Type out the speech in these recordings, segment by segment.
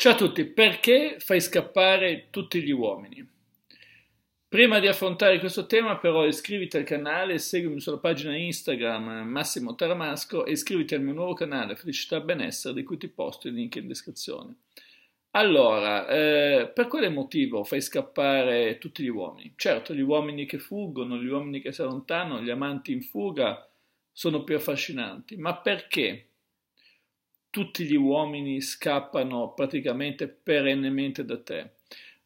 Ciao a tutti, perché fai scappare tutti gli uomini? Prima di affrontare questo tema però iscriviti al canale, seguimi sulla pagina Instagram Massimo Taramasco e iscriviti al mio nuovo canale Felicità Benessere di cui ti posto il link in descrizione. Allora, eh, per quale motivo fai scappare tutti gli uomini? Certo, gli uomini che fuggono, gli uomini che si allontanano, gli amanti in fuga sono più affascinanti, ma perché? tutti gli uomini scappano praticamente perennemente da te.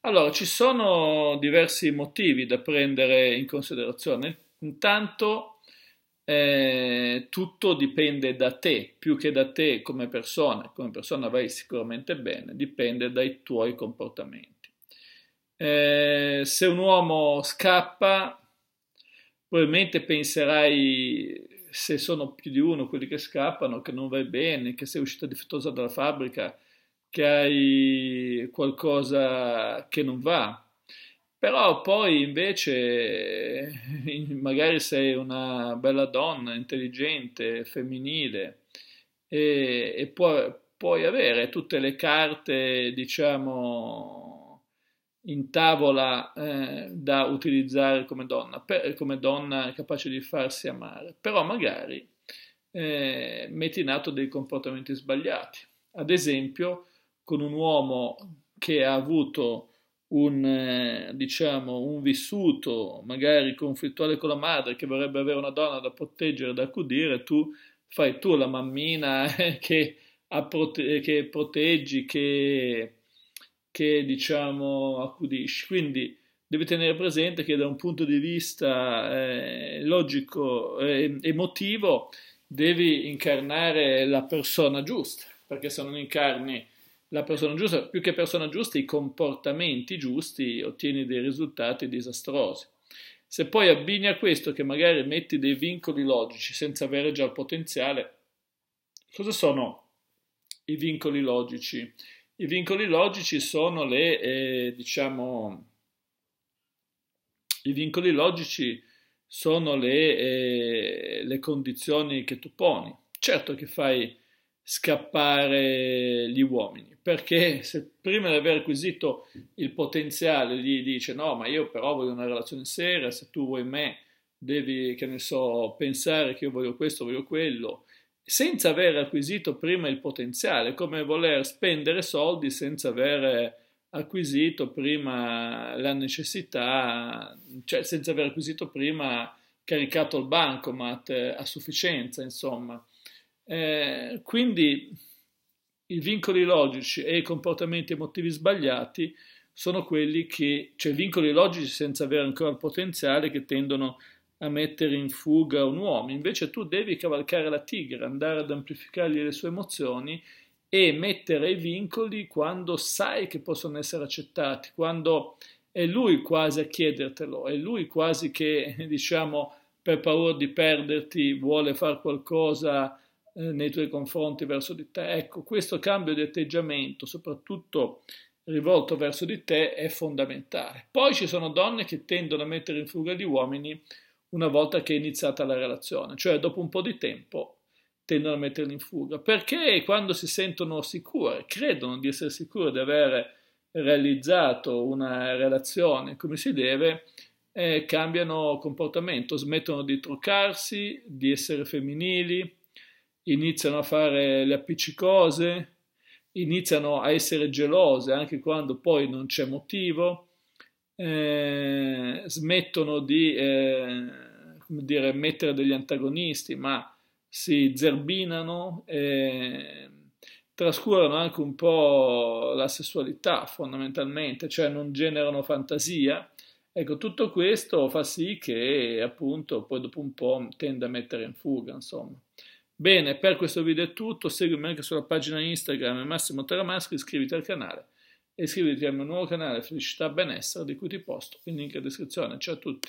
Allora, ci sono diversi motivi da prendere in considerazione. Intanto, eh, tutto dipende da te, più che da te come persona. Come persona vai sicuramente bene, dipende dai tuoi comportamenti. Eh, se un uomo scappa, probabilmente penserai se sono più di uno quelli che scappano, che non vai bene, che sei uscita difettosa dalla fabbrica, che hai qualcosa che non va. Però poi invece magari sei una bella donna, intelligente, femminile e, e puoi, puoi avere tutte le carte, diciamo, in tavola eh, da utilizzare come donna, per, come donna capace di farsi amare, però magari eh, mette in atto dei comportamenti sbagliati. Ad esempio, con un uomo che ha avuto un, eh, diciamo, un vissuto magari conflittuale con la madre, che vorrebbe avere una donna da proteggere, da accudire, tu fai tu la mammina che, prote- che proteggi, che che diciamo accudisci. Quindi devi tenere presente che da un punto di vista eh, logico e emotivo devi incarnare la persona giusta, perché se non incarni la persona giusta, più che persona giusta, i comportamenti giusti, ottieni dei risultati disastrosi. Se poi abbini a questo che magari metti dei vincoli logici senza avere già il potenziale, cosa sono i vincoli logici? I vincoli logici sono le, eh, diciamo, i vincoli logici sono le, eh, le, condizioni che tu poni. Certo che fai scappare gli uomini, perché se prima di aver acquisito il potenziale gli dice no, ma io però voglio una relazione seria, se tu vuoi me devi, che ne so, pensare che io voglio questo, voglio quello, senza aver acquisito prima il potenziale, come voler spendere soldi senza aver acquisito prima la necessità, cioè senza aver acquisito prima caricato il bancomat eh, a sufficienza, insomma. Eh, quindi i vincoli logici e i comportamenti emotivi sbagliati sono quelli che, cioè vincoli logici senza avere ancora il potenziale che tendono a a mettere in fuga un uomo, invece tu devi cavalcare la tigre, andare ad amplificargli le sue emozioni e mettere i vincoli quando sai che possono essere accettati, quando è lui quasi a chiedertelo, è lui quasi che, diciamo, per paura di perderti vuole fare qualcosa eh, nei tuoi confronti verso di te. Ecco, questo cambio di atteggiamento, soprattutto rivolto verso di te, è fondamentale. Poi ci sono donne che tendono a mettere in fuga gli uomini una volta che è iniziata la relazione, cioè dopo un po' di tempo tendono a metterli in fuga, perché quando si sentono sicure, credono di essere sicure di aver realizzato una relazione come si deve, eh, cambiano comportamento, smettono di truccarsi, di essere femminili, iniziano a fare le appiccicose, iniziano a essere gelose anche quando poi non c'è motivo, eh, smettono di eh, dire, mettere degli antagonisti, ma si zerbinano e trascurano anche un po' la sessualità fondamentalmente, cioè non generano fantasia. Ecco, tutto questo fa sì che appunto poi dopo un po' tenda a mettere in fuga, insomma. Bene, per questo video è tutto, seguimi anche sulla pagina Instagram Massimo Taramaschi, iscriviti al canale iscriviti al mio nuovo canale Felicità Benessere di cui ti posto il link in descrizione. Ciao a tutti!